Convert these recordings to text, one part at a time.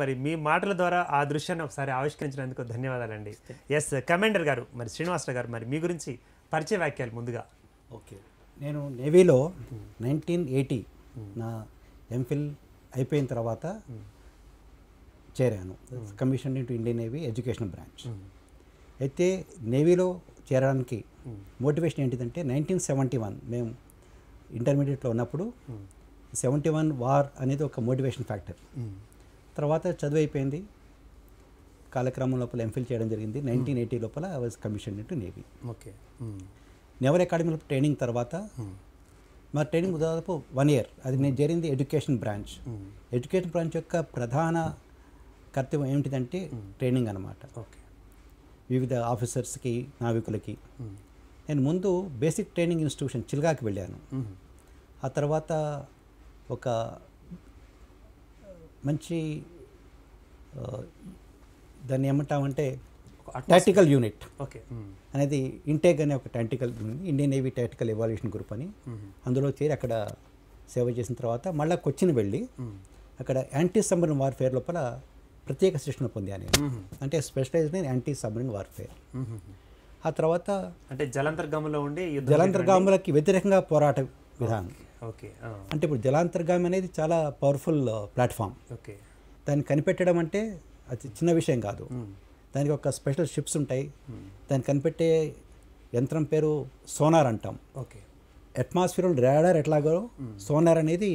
మరి మీ మాటల ద్వారా ఆ దృశ్యాన్ని ఒకసారి ఆవిష్కరించినందుకు ధన్యవాదాలండి ఎస్ కమాండర్ గారు మరి శ్రీనివాసరావు గారు మరి మీ గురించి పరిచయ వ్యాఖ్యాలు ముందుగా ఓకే నేను నేవీలో నైన్టీన్ ఎయిటీ నా ఎంఫిల్ అయిపోయిన తర్వాత చేరాను commission into Indian navy education branch అయితే నేవీలో చేరడానికి hmm. మోటివేషన్ ఏంటిదంటే నైన్టీన్ సెవెంటీ వన్ మేము ఇంటర్మీడియట్లో ఉన్నప్పుడు hmm. సెవెంటీ వన్ వార్ అనేది ఒక మోటివేషన్ ఫ్యాక్టర్ hmm. తర్వాత చదువు అయిపోయింది కాలక్రమం లోపల ఎంఫిల్ చేయడం జరిగింది నైన్టీన్ ఎయిటీ లోపల I was commission to navy okay naval అకాడమీలో ట్రైనింగ్ తర్వాత మా ట్రైనింగ్ దాదాపు వన్ ఇయర్ అది నేను జరిగింది ఎడ్యుకేషన్ బ్రాంచ్ ఎడ్యుకేషన్ బ్రాంచ్ యొక్క ప్రధాన కర్తవ్యం ఏమిటిదంటే ట్రైనింగ్ అనమాట ఓకే వివిధ ఆఫీసర్స్కి నావికులకి నేను ముందు బేసిక్ ట్రైనింగ్ ఇన్స్టిట్యూషన్ చిల్గాకి వెళ్ళాను ఆ తర్వాత ఒక మంచి దాన్ని ఏమంటామంటే టాక్టికల్ యూనిట్ ఓకే అనేది ఇంటేక్ అనే ఒక tactical Indian navy tactical evaluation group అని అందులో చేరి అక్కడ సేవ చేసిన తర్వాత మళ్ళీ కొచ్చిన వెళ్ళి అక్కడ యాంటీ సబ్మరీన్ వార్ఫేర్ లోపల ప్రత్యేక శిక్షణ పొందాను అంటే specialised in anti submarine warfare ఆ తర్వాత అంటే జలంతర్గాములో ఉండి జలంతర్గాములకి వ్యతిరేకంగా పోరాట విధానం ఓకే అంటే ఇప్పుడు జలాంతర్గామి అనేది చాలా పవర్ఫుల్ ప్లాట్ఫామ్ ఓకే దాన్ని కనిపెట్టడం అంటే అది చిన్న విషయం కాదు దానికి ఒక స్పెషల్ షిప్స్ ఉంటాయి దాన్ని కనిపెట్టే యంత్రం పేరు సోనార్ అంటాం ఓకే అట్మాస్ఫియర్ రాడార్ ఎట్లాగో సోనార్ అనేది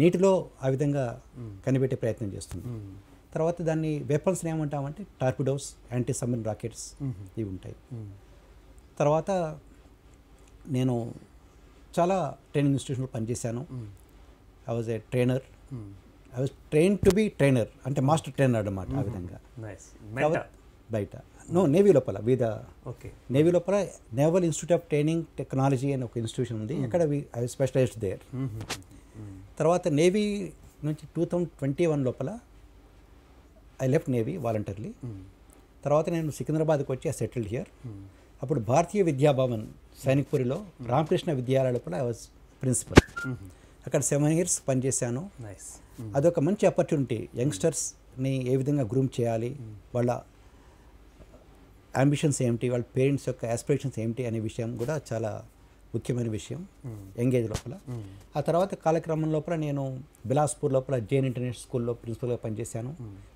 నీటిలో ఆ విధంగా కనిపెట్టే ప్రయత్నం చేస్తుంది తర్వాత దాన్ని వెపన్స్ని ఏమంటామంటే టార్పిడోస్ యాంటీ సబ్మెరిన్ రాకెట్స్ ఇవి ఉంటాయి తర్వాత నేను చాలా ట్రైనింగ్ ఇన్స్టిట్యూషన్లో పనిచేశాను I was a trainer I was train to be trainer అంటే మాస్టర్ ట్రైనర్ అనమాట ఆ విధంగా బయట నో నేవీ లోపల విద ఓకే నేవీ లోపల naval institute of training technology అని ఒక ఇన్స్టిట్యూషన్ ఉంది అక్కడ ఐ స్పెషలైజ్డ్ దేర్ తర్వాత నేవీ నుంచి టూ థౌజండ్ ట్వంటీ వన్ లోపల ఐ లెఫ్ట్ నేవీ వాలంటీర్లీ తర్వాత నేను సికింద్రాబాద్కి వచ్చి ఐ సెటిల్డ్ హియర్ అప్పుడు భారతీయ విద్యాభవన్ సైనిక్పురిలో రామకృష్ణ విద్యాలయాలు కూడా ఐ వాజ్ ప్రిన్సిపల్ అక్కడ సెవెన్ ఇయర్స్ పనిచేశాను అదొక మంచి ఆపర్చునిటీ యంగ్స్టర్స్ని ఏ విధంగా గ్రూమ్ చేయాలి వాళ్ళ అంబిషన్స్ ఏమిటి వాళ్ళ పేరెంట్స్ యొక్క ఆస్పిరేషన్స్ ఏమిటి అనే విషయం కూడా చాలా ముఖ్యమైన విషయం ఎంగేజ్ లోపల ఆ తర్వాత కాలక్రమం లోపల నేను బిలాస్పూర్ లోపల జైన్ ఇంటర్నేషనల్ స్కూల్లో ప్రిన్సిపల్గా పనిచేశాను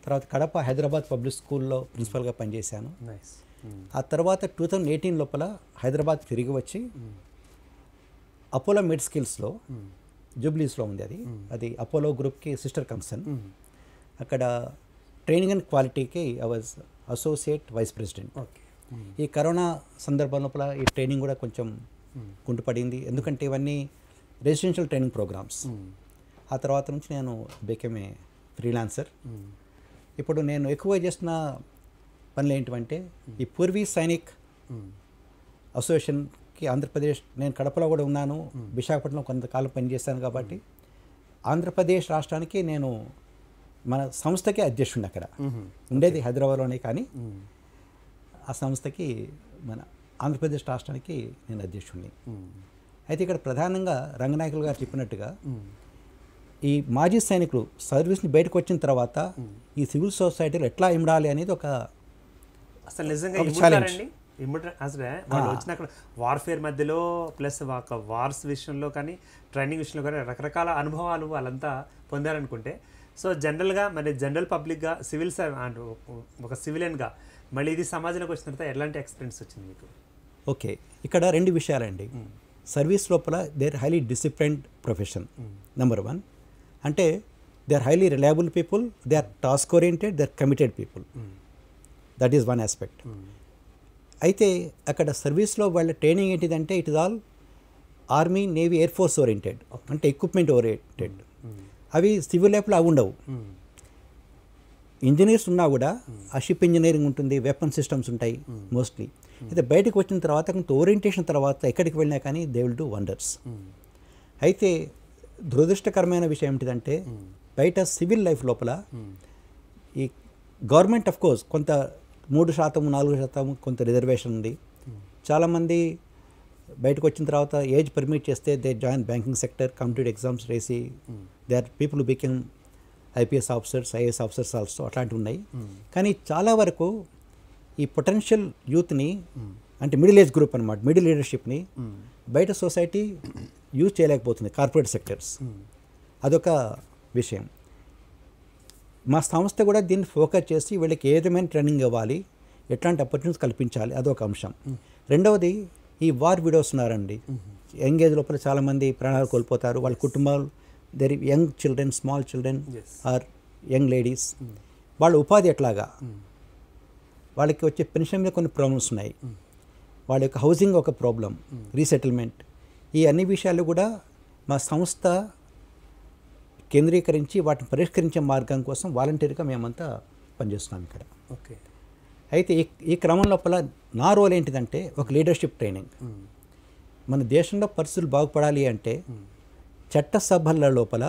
తర్వాత కడప హైదరాబాద్ పబ్లిక్ స్కూల్లో ప్రిన్సిపల్గా పనిచేశాను ఆ తర్వాత టూ థౌజండ్ ఎయిటీన్ లోపల హైదరాబాద్ తిరిగి వచ్చి అపోలో మెడ్ స్కిల్స్లో జూబ్లీస్లో ఉంది అది అది అపోలో గ్రూప్కి సిస్టర్ కంసన్ అక్కడ ట్రైనింగ్ అండ్ క్వాలిటీకి I was associate vice president ఈ కరోనా సందర్భం లోపల ఈ ట్రైనింగ్ కూడా కొంచెం కుంటుపడింది ఎందుకంటే ఇవన్నీ రెసిడెన్షియల్ ట్రైనింగ్ ప్రోగ్రామ్స్ ఆ తర్వాత నుంచి నేను బీకెమ్ఏ ఫ్రీలాన్సర్ ఇప్పుడు నేను ఎక్కువ చేసిన పనులు ఏంటంటే ఈ పూర్వీ సైనిక్ అసోసియేషన్కి ఆంధ్రప్రదేశ్ నేను కడపలో కూడా ఉన్నాను విశాఖపట్నం కొంతకాలం పనిచేశాను కాబట్టి ఆంధ్రప్రదేశ్ రాష్ట్రానికి నేను మన సంస్థకే అధ్యక్షుడు అక్కడ ఉండేది హైదరాబాద్లోనే కానీ ఆ సంస్థకి మన ఆంధ్రప్రదేశ్ రాష్ట్రానికి నేను అధ్యక్షుడిని అయితే ఇక్కడ ప్రధానంగా రంగనాయకులు గారు చెప్పినట్టుగా ఈ మాజీ సైనికులు సర్వీస్ని బయటకు వచ్చిన తర్వాత ఈ సివిల్ సొసైటీలో ఎట్లా ఇమడాలి అనేది ఒక అసలు నిజంగా ఇమ్ముతారండి అసలు వాళ్ళు వచ్చిన అక్కడ వార్ఫేర్ మధ్యలో ప్లస్ ఒక వార్స్ విషయంలో కానీ ట్రైనింగ్ విషయంలో కానీ రకరకాల అనుభవాలు వాళ్ళంతా పొందారనుకుంటే సో జనరల్గా మరి జనరల్ పబ్లిక్గా సివిల్ అండ్ ఒక సివిలియన్గా మళ్ళీ ఇది సమాజంలోకి వచ్చిన తర్వాత ఎలాంటి ఎక్స్పీరియన్స్ వచ్చింది మీకు ఓకే ఇక్కడ రెండు విషయాలండి సర్వీస్ లోపల there highly disciplined profession number one అంటే they are highly reliable people they are task oriented they are committed people that is one aspect అయితే అక్కడ సర్వీస్లో వాళ్ళ ట్రైనింగ్ ఏంటిదంటే it is all army navy air force oriented అంటే equipment oriented అవి civil లైఫ్లో అవి ఉండవు ఇంజనీర్స్ ఉన్నా కూడా ఆ షిప్ ఇంజనీరింగ్ ఉంటుంది వెపన్ సిస్టమ్స్ ఉంటాయి మోస్ట్లీ అయితే బయటకు వచ్చిన తర్వాత కొంత ఓరియంటేషన్ తర్వాత ఎక్కడికి వెళ్ళినా కానీ దే విల్ డూ వండర్స్ అయితే దురదృష్టకరమైన విషయం ఏంటిదంటే బయట సివిల్ లైఫ్ లోపల ఈ గవర్నమెంట్ ఆఫ్ కోర్స్ కొంత మూడు శాతం నాలుగు శాతం కొంత రిజర్వేషన్ ఉంది చాలామంది బయటకు వచ్చిన తర్వాత ఏజ్ పర్మిట్ చేస్తే they join banking sector complete exams రేసి they are people become IPS officers IAS officers also అట్లాంటివి ఉన్నాయి కానీ చాలా వరకు ఈ పొటెన్షియల్ యూత్ని అంటే మిడిల్ ఏజ్ గ్రూప్ అనమాట మిడిల్ లీడర్షిప్ని బయట సొసైటీ యూజ్ చేయలేకపోతుంది కార్పొరేట్ సెక్టర్స్ అదొక విషయం మా సంస్థ కూడా దీన్ని ఫోకస్ చేసి వీళ్ళకి ఏ విధమైన ట్రైనింగ్ ఇవ్వాలి ఎట్లాంటి అపర్చునిటీస్ కల్పించాలి అదొక అంశం రెండవది ఈ వార్ విడోస్ ఉన్నారండి యంగ్ ఏజ్ లోపల చాలామంది ప్రాణాలు కోల్పోతారు వాళ్ళ కుటుంబాలు their young children small children are young ladies వాళ్ళ ఉపాధి ఎట్లాగా వాళ్ళకి వచ్చే పెన్షన్ మీద కొన్ని ప్రాబ్లమ్స్ ఉన్నాయి వాళ్ళ యొక్క హౌసింగ్ ఒక ప్రాబ్లం రీసెటిల్మెంట్ ఈ అన్ని విషయాలు కూడా మా సంస్థ కేంద్రీకరించి వాటిని పరిష్కరించే మార్గం కోసం వాలంటీర్గా మేమంతా పనిచేస్తున్నాం ఇక్కడ ఓకే అయితే ఈ ఈ క్రమం లోపల నా రోల్ ఏంటిదంటే ఒక లీడర్షిప్ ట్రైనింగ్ మన దేశంలో పరిస్థితులు బాగుపడాలి అంటే చట్టసభల లోపల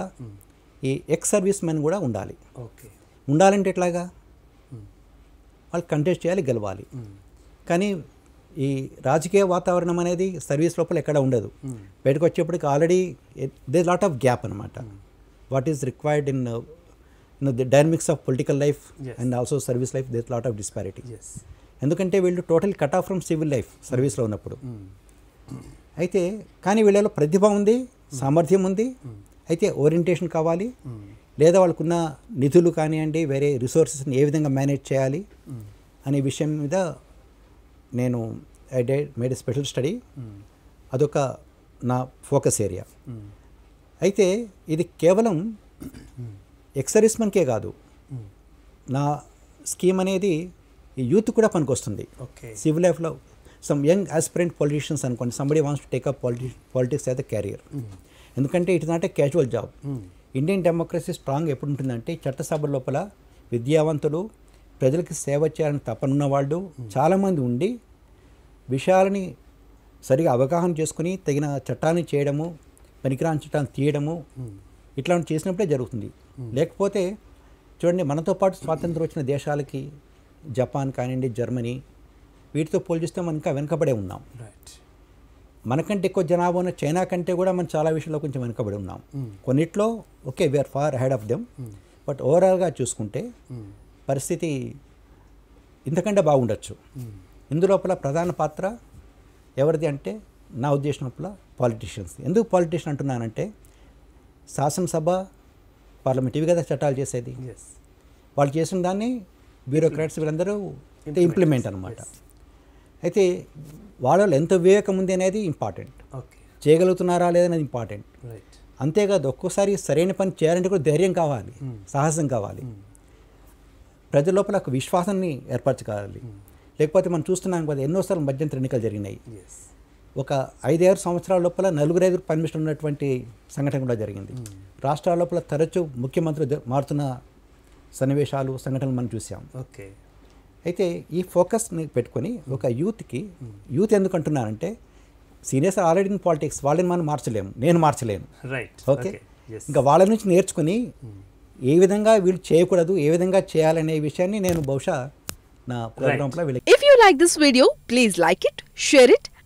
ఈ ఎక్స్ సర్వీస్ మెన్ కూడా ఉండాలి ఓకే ఉండాలంటే ఎట్లాగా వాళ్ళు కంటెస్ట్ చేయాలి గెలవాలి కానీ ఈ రాజకీయ వాతావరణం అనేది సర్వీస్ లోపల ఎక్కడ ఉండదు బయటకు వచ్చేప్పటికి already they lot of gap అనమాట what is required in uh, you know, the dynamics of political life yes. and also service life, there's ఎందుకంటే వీళ్ళు total cut off from civil life సర్వీస్లో ఉన్నప్పుడు hmm. Hmm. అయితే కానీ వీళ్ళలో ప్రతిభ ఉంది hmm. సామర్థ్యం ఉంది అయితే ఓరియంటేషన్ కావాలి లేదా వాళ్ళకున్న నిధులు కానివ్వండి వేరే రిసోర్సెస్ని ఏ విధంగా మేనేజ్ చేయాలి అనే విషయం మీద నేను I day made special study అదొక నా ఫోకస్ ఏరియా అయితే ఇది కేవలం ఎక్సరిస్మన్కే కాదు నా స్కీమ్ అనేది ఈ యూత్ కూడా పనికొస్తుంది సివిల్ లైఫ్లో సమ్ యంగ్ ఆస్పిరెంట్ పొలిటీషియన్స్ అనుకోండి సంబడి వాన్స్ టు టేక్అప్ పాలిటి పాలిటిక్స్ అయితే క్యారియర్ ఎందుకంటే it not a casual job Indian democracy strong ఎప్పుడు ఉంటుందంటే చట్టసభ లోపల విద్యావంతులు ప్రజలకు సేవ చేయాలని తపనున్న వాళ్ళు hmm. చాలామంది ఉండి విషయాలని సరిగా అవగాహన చేసుకుని తగిన చట్టాన్ని చేయడము పనికిరాని చుట్టాలు తీయడము ఇట్లాంటి చేసినప్పుడే జరుగుతుంది లేకపోతే చూడండి మనతో పాటు స్వాతంత్రం వచ్చిన దేశాలకి జపాన్ కానివ్వండి జర్మనీ వీటితో పోల్చిస్తే మనం ఇంకా వెనుకబడే ఉన్నాం మనకంటే ఎక్కువ జనాభా ఉన్న చైనా కంటే కూడా మనం చాలా విషయంలో కొంచెం వెనుకబడి ఉన్నాం కొన్నిట్లో okay we're far ahead of them but ఓవరాల్గా చూసుకుంటే పరిస్థితి ఇంతకంటే బాగుండొచ్చు ఇందులోపల ప్రధాన పాత్ర ఎవరిది అంటే నా ఉద్దేశం అప్పుల పాలిటీషియన్స్ ఎందుకు పాలిటీషియన్ అంటున్నానంటే శాసనసభ పార్లమెంట్ ఇవి కదా చట్టాలు చేసేది వాళ్ళు చేసిన దాన్ని బ్యూరోక్రాట్స్ వీళ్ళందరూ ఇంప్లిమెంట్ అనమాట అయితే వాళ్ళు ఎంత వివేకం ఉంది అనేది ఇంపార్టెంట్ చేయగలుగుతున్నారా లేదనేది ఇంపార్టెంట్ అంతేకాదు ఒక్కోసారి సరైన పని చేయాలంటే కూడా ధైర్యం కావాలి hmm. సాహసం కావాలి hmm. ప్రజల లోపల ఒక విశ్వాసాన్ని ఏర్పరచుకోవాలి hmm. లేకపోతే మనం చూస్తున్నాం కదా ఎన్నోసార్లు మధ్యంతర ఎన్నికలు జరిగినాయి ఒక ఐదారు సంవత్సరాల లోపల నలుగురు ఐదుగురు పర్మిషన్ ఉన్నటువంటి సంఘటన కూడా జరిగింది రాష్ట్రాల లోపల తరచూ ముఖ్యమంత్రి మారుతున్న సన్నివేశాలు సంఘటనలు మనం చూసాం ఓకే అయితే ఈ ఫోకస్ని పెట్టుకొని ఒక యూత్కి యూత్ ఎందుకు అంటున్నారంటే సీనియర్స్ ఆల్రెడీ ఇన్ పాలిటిక్స్ వాళ్ళని మనం మార్చలేము నేను మార్చలేను రైట్ ఓకే ఇంకా వాళ్ళ నుంచి నేర్చుకుని ఏ విధంగా వీళ్ళు చేయకూడదు ఏ విధంగా చేయాలనే విషయాన్ని నేను బహుశా నా ప్రోగ్రామ్లో వెళ్ళి if you like this video please like it share it